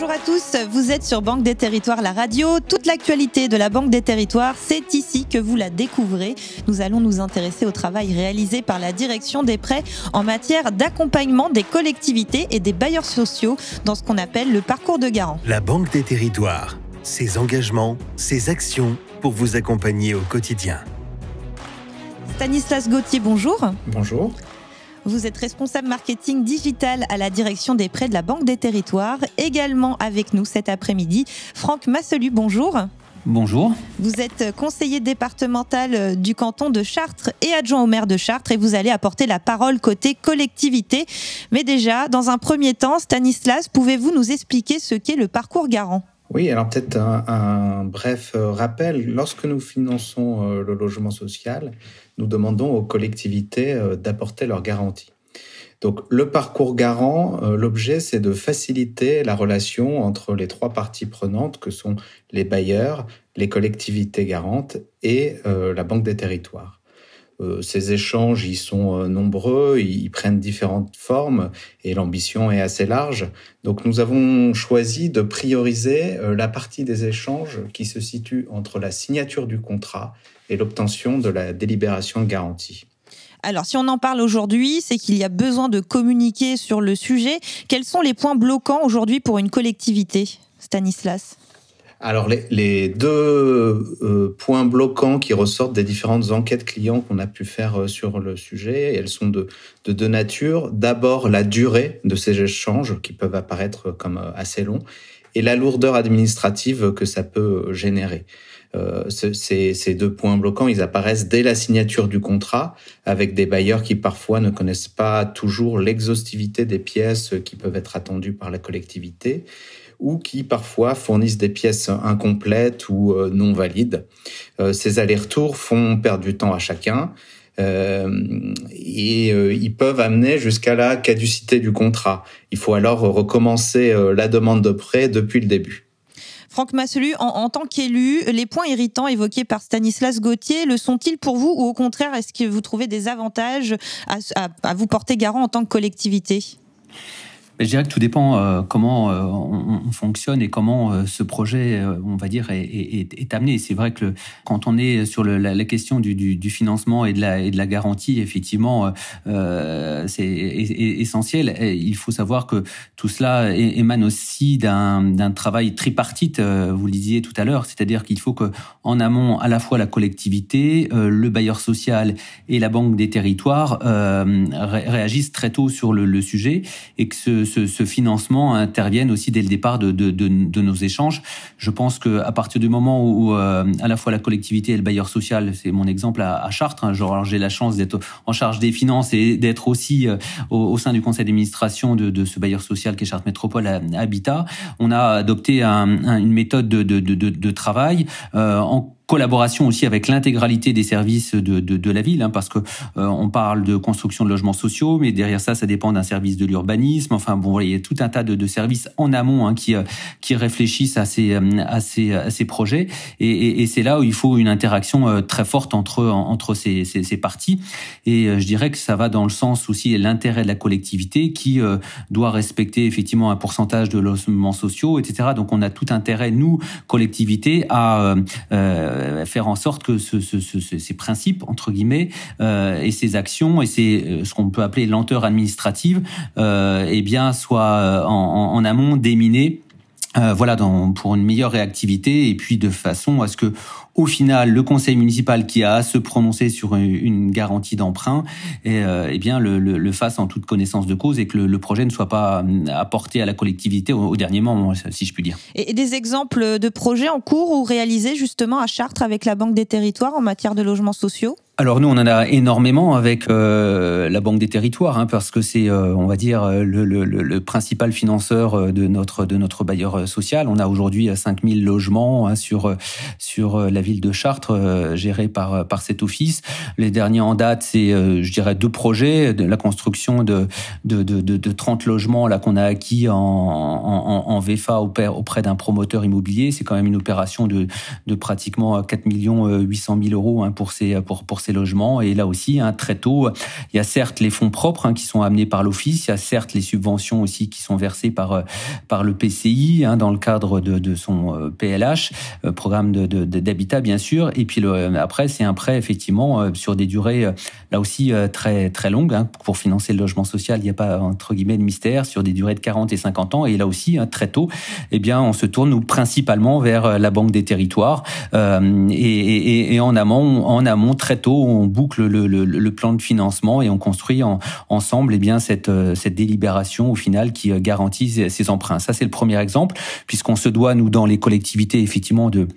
Bonjour à tous, vous êtes sur Banque des Territoires, la radio. Toute l'actualité de la Banque des Territoires, c'est ici que vous la découvrez. Nous allons nous intéresser au travail réalisé par la direction des prêts en matière d'accompagnement des collectivités et des bailleurs sociaux dans ce qu'on appelle le parcours de garant. La Banque des Territoires, ses engagements, ses actions pour vous accompagner au quotidien. Stanislas Gauthier, bonjour. Bonjour. Vous êtes responsable marketing digital à la direction des prêts de la Banque des Territoires. Également avec nous cet après-midi, Franck Masselu, bonjour. Bonjour. Vous êtes conseiller départemental euh, du canton de Chartres et adjoint au maire de Chartres et vous allez apporter la parole côté collectivité. Mais déjà, dans un premier temps, Stanislas, pouvez-vous nous expliquer ce qu'est le parcours garant oui, alors peut-être un, un, bref euh, rappel. Lorsque nous finançons euh, le logement social, nous demandons aux collectivités euh, d'apporter leurs garanties. Donc le parcours garant, l'objet, c'est de faciliter la relation entre les trois parties prenantes que sont les bailleurs, les collectivités garantes et la Banque des territoires. Euh, ces échanges, ils sont euh, nombreux, ils prennent différentes formes et l'ambition est assez large. Donc nous avons choisi de prioriser euh, la partie des échanges qui se situe entre la signature du contrat et l'obtention de la délibération garantie. Alors, si on en parle aujourd'hui, c'est qu'il y a besoin de communiquer sur le sujet. Quels sont les points bloquants aujourd'hui pour une collectivité, Stanislas alors les, deux euh, points bloquants qui ressortent des différentes enquêtes clients qu'on a pu faire euh, sur le sujet, elles sont de, de deux natures. D'abord la durée de ces échanges qui peuvent apparaître comme euh, assez longs et la lourdeur administrative que ça peut générer. ces, ces, deux points bloquants, ils apparaissent dès la signature du contrat, avec des bailleurs qui parfois ne connaissent pas toujours l'exhaustivité des pièces qui peuvent être attendues par la collectivité ou qui parfois fournissent des pièces incomplètes ou euh, non valides. Euh, ces allers-retours font perdre du temps à chacun. Euh, et ils peuvent amener jusqu'à la caducité du contrat. Il faut alors recommencer la demande de prêt depuis le début. Franck Masselu, en, tant qu'élu, les points irritants évoqués par Stanislas Gauthier le sont-ils pour vous ou au contraire, est-ce que vous trouvez des avantages à vous porter garant en tant que collectivité je dirais que tout dépend euh, comment euh, on, fonctionne et comment euh, ce projet, on va dire, est, est, est amené. C'est vrai que quand on est sur le, la, question du, du, du, financement et de la, et de la garantie, effectivement, c'est essentiel. il faut savoir que tout cela émane aussi d'un travail tripartite, vous le disiez tout à l'heure, c'est-à-dire qu'il faut que en amont, à la fois la collectivité, le bailleur social et la Banque des territoires réagissent très tôt sur le, le sujet et que ce ce, financement intervienne aussi dès le départ de, nos échanges. Je pense qu'à partir du moment où, euh, à la fois la collectivité et le bailleur social, c'est mon exemple à, Chartres, hein, j'ai la chance d'être en charge des finances et d'être aussi euh, au, sein du conseil d'administration de, ce bailleur social qui est Chartres Métropole Habitat. On a adopté une méthode de, travail euh, en collaboration aussi avec l'intégralité des services de, de, de la ville, hein, parce que euh, on parle de construction de logements sociaux, mais derrière ça, ça dépend d'un service de l'urbanisme. Enfin bon, il y a tout un tas de, de services en amont hein, qui euh, qui réfléchissent à ces euh, à ces, à ces projets, et, et, et c'est là où il faut une interaction très forte entre entre ces, ces, ces parties. Et je dirais que ça va dans le sens aussi l'intérêt de la collectivité qui doit respecter effectivement un pourcentage de logements sociaux, etc. Donc on a tout intérêt nous collectivité à euh, faire en sorte que ce, ces principes, entre guillemets, euh, et ces actions et c'est euh, ce qu'on peut appeler lenteur administrative, eh bien, soient en, en, en amont déminés euh, voilà, pour une meilleure réactivité et puis de façon à ce que, au final, le conseil municipal qui a à se prononcer sur une, garantie d'emprunt, et, euh, eh bien le, fasse en toute connaissance de cause et que le, projet ne soit pas hum, apporté à la collectivité au, dernier moment, si je puis dire. et des exemples de projets en cours ou réalisés justement à Chartres avec la Banque des Territoires en matière de logements sociaux alors nous, on en a énormément avec euh, la Banque des Territoires, hein, parce que c'est, euh, on va dire, euh, le, le, le, principal financeur de notre de notre bailleur social. On a aujourd'hui 5000 logements hein, sur sur la ville de Chartres, gérés par par cet office. Les derniers en date, c'est, je dirais, deux projets, de la construction de de, de, de 30 logements là qu'on a acquis en, en, en VFA auprès, d'un promoteur immobilier. C'est quand même une opération de, de pratiquement 4 millions 800 000 euros hein, pour ces pour pour logements. Et là aussi, un hein, très tôt, il y a certes les fonds propres hein, qui sont amenés par l'Office, il y a certes les subventions aussi qui sont versées par, euh, par le PCI hein, dans le cadre de, son PLH, euh, euh, programme d'habitat de, bien sûr. Et puis après, c'est un prêt effectivement sur des durées là aussi très, très longues. Pour financer le logement social, il n'y a pas entre guillemets de mystère, sur des durées de 40 et 50 ans. Et là aussi, très tôt, et eh bien, on se tourne nous, principalement vers la Banque des territoires. et, et en, amont, en amont, très tôt, on boucle le, plan de financement et on construit ensemble et eh bien euh, cette, délibération au final qui euh, garantit ces emprunts. Ça, c'est le premier exemple, puisqu'on se doit, nous, dans les collectivités, effectivement, de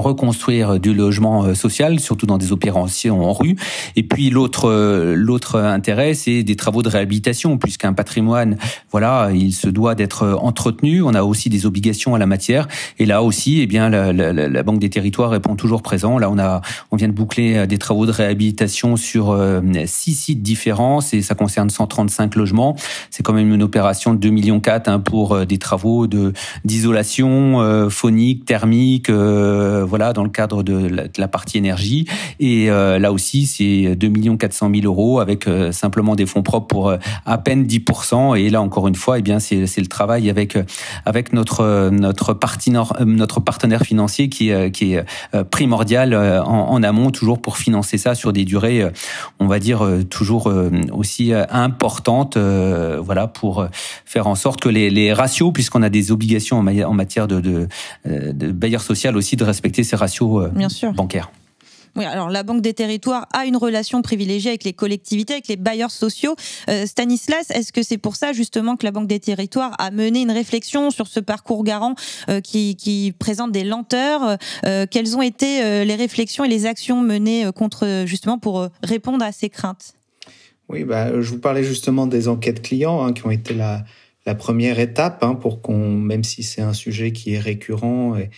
reconstruire euh, du logement euh, social, surtout dans des opérations en rue. Et puis l'autre euh, l'autre intérêt, c'est des travaux de réhabilitation, puisqu'un patrimoine, voilà, il se doit d'être entretenu. On a aussi des obligations à la matière. Et là aussi, eh bien, la, la, la Banque des Territoires répond toujours présent. Là, on a on vient de boucler des travaux de réhabilitation sur six sites différents, et ça concerne 135 logements. C'est quand même une opération de 2 millions 4 hein, pour des travaux de d'isolation phonique, thermique. Euh, voilà, dans le cadre de la, partie énergie. Et euh, là aussi, c'est 2 400 000 euros avec euh, simplement des fonds propres pour à peine 10%. Et là, encore une fois, eh bien, c'est le travail avec, avec notre, notre, partenaire, notre partenaire financier qui, qui est primordial en, amont, toujours pour financer ça sur des durées, on va dire, toujours aussi importantes, voilà, pour faire en sorte que les, les ratios, puisqu'on a des obligations en matière de, de, de bailleur social aussi, de respecter ces ratios euh, bancaires. Oui, alors la Banque des Territoires a une relation privilégiée avec les collectivités, avec les bailleurs sociaux. Euh, Stanislas, est-ce que c'est pour ça justement que la Banque des Territoires a mené une réflexion sur ce parcours garant euh, qui, présente des lenteurs Quelles ont été les réflexions et les actions menées contre justement pour répondre à ces craintes Oui, bah, je vous parlais justement des enquêtes clients hein, qui ont été la, la première étape hein, pour qu'on, même si c'est un sujet qui est récurrent. Et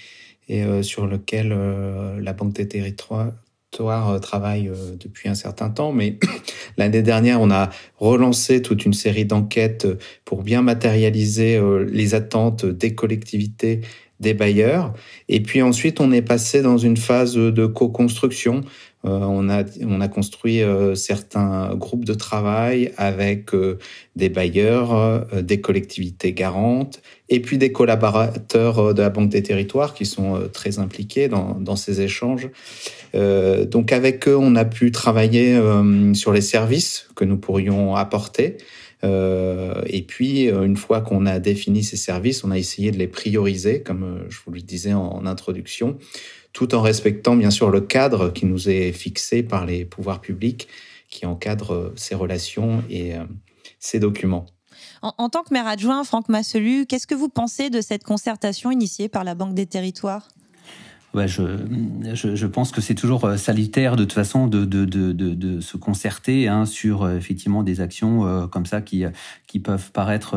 et euh, sur lequel euh, la Banque des territoires euh, travaille depuis un certain temps, mais l'année dernière, on a relancé toute une série d'enquêtes pour bien matérialiser les attentes des collectivités, des bailleurs. Et puis ensuite, on est passé dans une phase de co-construction euh, on, a, construit euh, certains groupes de travail avec euh, des bailleurs, des collectivités garantes et puis des collaborateurs de la Banque des Territoires qui sont très impliqués dans, ces échanges. donc avec eux, on a pu travailler sur les services que nous pourrions apporter. et puis, une fois qu'on a défini ces services, on a essayé de les prioriser, comme je vous le disais en introduction, tout en respectant bien sûr le cadre qui nous est fixé par les pouvoirs publics qui encadrent euh, ces relations et euh, ces documents. En, tant que maire adjoint, Franck Masselu, qu'est-ce que vous pensez de cette concertation initiée par la Banque des Territoires je, je, pense que c'est toujours euh, salutaire de toute façon de, de, se concerter hein, sur euh, effectivement des actions euh, comme ça qui, qui peuvent paraître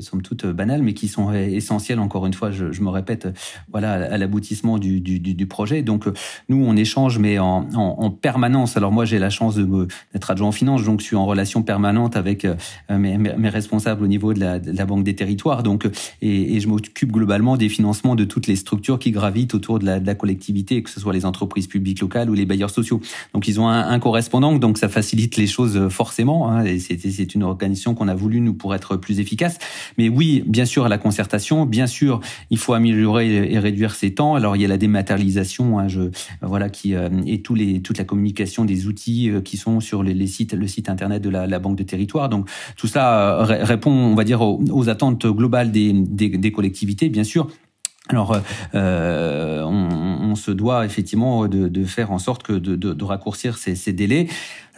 somme toute banales, mais qui sont essentielles. Encore une fois, je, me répète, voilà, à l'aboutissement du, projet. Donc nous, on échange, mais en, permanence. Alors moi, j'ai la chance de d'être adjoint en finance, donc je suis en relation permanente avec mes, responsables au niveau de la, banque des territoires. Donc et, et je m'occupe globalement des financements de toutes les structures qui gravitent autour de de la, collectivité, que ce soit les entreprises publiques locales ou les bailleurs sociaux. Donc ils ont un, correspondant, donc ça facilite les choses euh, forcément. Hein, et c'est une organisation qu'on a voulu nous pour être plus efficace. Mais oui, bien sûr la concertation, bien sûr il faut améliorer et réduire ces temps. Alors il y a la dématérialisation, hein, voilà qui euh, et tous les toute la communication des outils euh, qui sont sur les, sites, le site internet de la, banque de territoire. Donc tout ça répond, on va dire, aux, attentes globales des collectivités, bien sûr. Alors, euh, euh, on, on, se doit effectivement de, faire en sorte que de, raccourcir ces, ces, délais.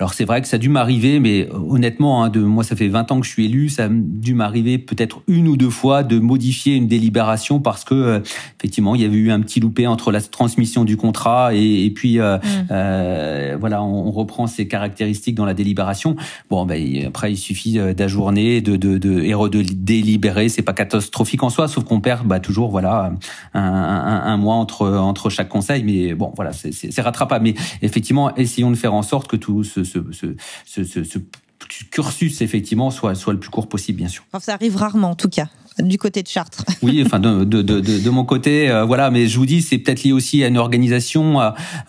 Alors c'est vrai que ça a dû m'arriver, mais euh, honnêtement, hein, de, moi ça fait 20 ans que je suis élu, ça a dû m'arriver peut-être une ou deux fois de modifier une délibération parce que euh, effectivement il y avait eu un petit loupé entre la transmission du contrat et, et puis euh, mmh. voilà on, reprend ses caractéristiques dans la délibération. Bon ben après il suffit d'ajourner, de, de, de et de délibérer, c'est pas catastrophique en soi, sauf qu'on perd bah, toujours voilà un, un, un, mois entre entre chaque conseil, mais bon voilà c'est rattrapable. Mais effectivement essayons de faire en sorte que tout ce ce, ce, cursus effectivement soit, soit le plus court possible, bien sûr. ça arrive rarement en tout cas du côté de Chartres. Oui, enfin de, de, de, de mon côté, euh, voilà. Mais je vous dis, c'est peut-être lié aussi à une organisation,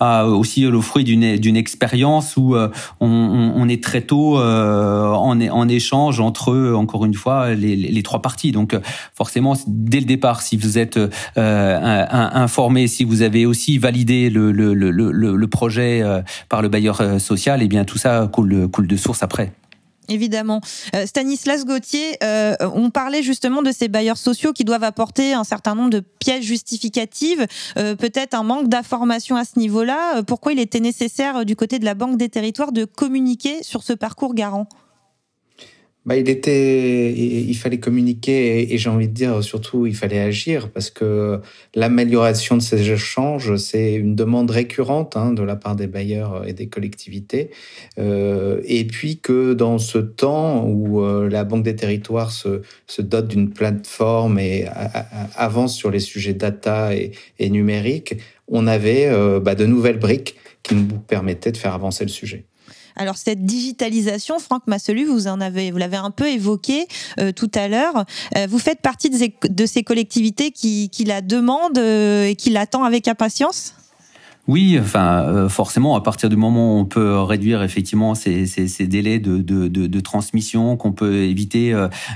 aussi le fruit d'une d'une expérience où euh, on, on, est très tôt euh, en, en échange entre encore une fois les, les, trois parties. Donc forcément, dès le départ, si vous êtes informé, si vous avez aussi validé le, le, le, le projet par le bailleur social, et eh bien tout ça coule coule de source après évidemment. Euh, Stanislas Gauthier, euh, on parlait justement de ces bailleurs sociaux qui doivent apporter un certain nombre de pièces justificatives, euh, peut-être un manque d'information à ce niveau-là. Pourquoi il était nécessaire du côté de la Banque des territoires de communiquer sur ce parcours garant bah, il était, il fallait communiquer et, j'ai envie de dire surtout il fallait agir parce que l'amélioration de ces échanges c'est une demande récurrente hein, de la part des bailleurs et des collectivités euh, et puis que dans ce temps où euh, la Banque des Territoires se, dote d'une plateforme et avance sur les sujets data et, numérique, on avait euh, bah, de nouvelles briques qui nous permettaient de faire avancer le sujet. Alors cette digitalisation, Franck Masselu, vous en avez, vous l'avez un peu évoqué euh, tout à l'heure. Euh, vous faites partie de ces, collectivités qui, qui la demandent euh, et qui l'attendent avec impatience. Oui, enfin, forcément, à partir du moment où on peut réduire effectivement ces, ces, ces délais de, de, de, de transmission, qu'on peut éviter,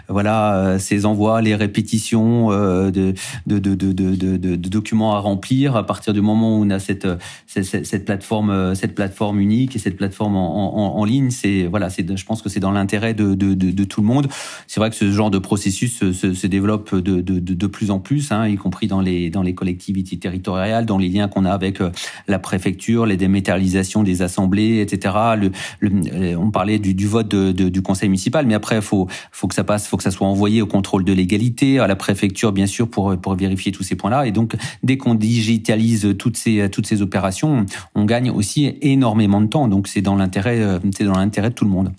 voilà, ces envois, les répétitions de, de, documents à remplir. À partir du moment où on a cette, cette, cette plateforme, cette plateforme unique et cette plateforme en, en, ligne, c'est voilà, c'est, je pense que c'est dans l'intérêt de, tout le monde. C'est vrai que ce genre de processus se, se, développe de, plus en plus, hein, y compris dans les dans les collectivités territoriales, dans les liens qu'on a avec la préfecture, les dématérialisations des assemblées, etc. Le, euh, on parlait du, vote du conseil municipal, mais après faut faut que ça passe, faut que ça soit envoyé au contrôle de l'égalité, à la préfecture bien sûr pour pour vérifier tous ces points-là. Et donc dès qu'on digitalise toutes ces toutes ces opérations, on gagne aussi énormément de temps. Donc c'est dans l'intérêt euh, c'est dans l'intérêt de tout le monde.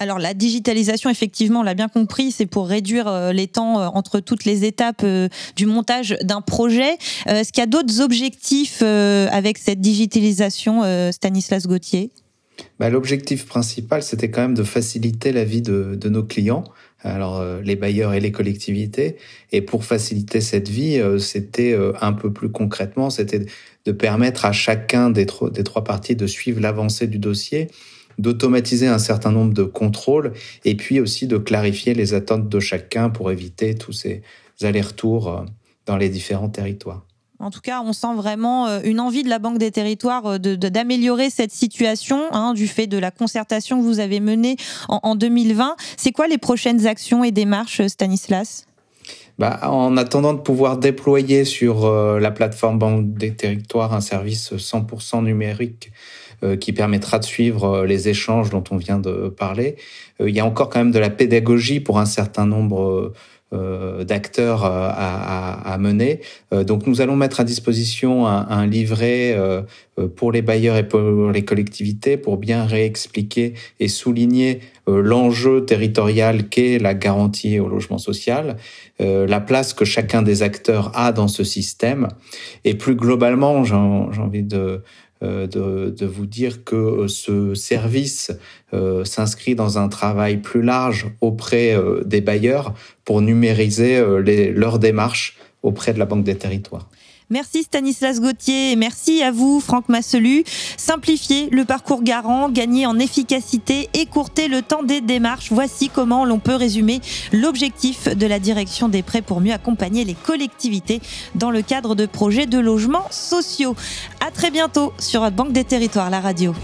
Alors la digitalisation, effectivement, on l'a bien compris, c'est pour réduire euh, les temps euh, entre toutes les étapes euh, du montage d'un projet. Est-ce qu'il y a d'autres objectifs avec cette digitalisation, Stanislas Gauthier bah, L'objectif principal, c'était quand même de faciliter la vie de, nos clients alors les bailleurs et les collectivités. Et pour faciliter cette vie, c'était un peu plus concrètement, c'était de permettre à chacun des trois parties de suivre l'avancée du dossier d'automatiser un certain nombre de contrôles et puis aussi de clarifier les attentes de chacun pour éviter tous ces allers-retours euh, dans les différents territoires. En tout cas, on sent vraiment euh, une envie de la Banque des Territoires euh, d'améliorer de, cette situation hein, du fait de la concertation que vous avez menée en, 2020. C'est quoi les prochaines actions et démarches, Stanislas bah, en attendant de pouvoir déployer sur la plateforme Banque des Territoires un service 100% numérique euh, qui permettra de suivre euh, les échanges dont on vient de parler. Euh, il y a encore quand même de la pédagogie pour un certain nombre d'acteurs à, mener. donc nous allons mettre à disposition un, un, livret pour les bailleurs et pour les collectivités pour bien réexpliquer et souligner l'enjeu territorial qu'est la garantie au logement social, la place que chacun des acteurs a dans ce système. Et plus globalement, j'ai envie de, euh, de, vous dire que euh, ce service euh, s'inscrit dans un travail plus large auprès des bailleurs pour numériser leurs démarches auprès de la Banque des territoires. Merci Stanislas Gauthier, et merci à vous Franck Masselu. Simplifier le parcours garant, gagner en efficacité, écourter le temps des démarches, voici comment l'on peut résumer l'objectif de la direction des prêts pour mieux accompagner les collectivités dans le cadre de projets de logements sociaux. À très bientôt sur Banque des Territoires, la radio.